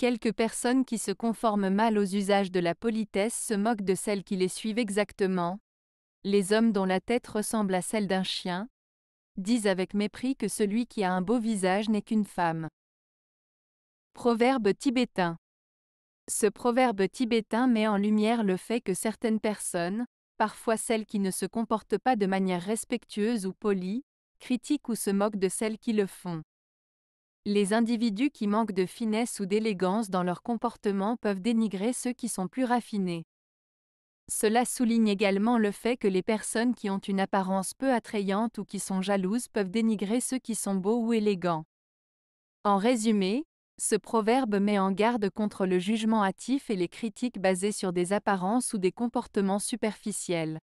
Quelques personnes qui se conforment mal aux usages de la politesse se moquent de celles qui les suivent exactement. Les hommes dont la tête ressemble à celle d'un chien disent avec mépris que celui qui a un beau visage n'est qu'une femme. Proverbe tibétain. Ce proverbe tibétain met en lumière le fait que certaines personnes, parfois celles qui ne se comportent pas de manière respectueuse ou polie, critiquent ou se moquent de celles qui le font. Les individus qui manquent de finesse ou d'élégance dans leur comportement peuvent dénigrer ceux qui sont plus raffinés. Cela souligne également le fait que les personnes qui ont une apparence peu attrayante ou qui sont jalouses peuvent dénigrer ceux qui sont beaux ou élégants. En résumé, ce proverbe met en garde contre le jugement hâtif et les critiques basées sur des apparences ou des comportements superficiels.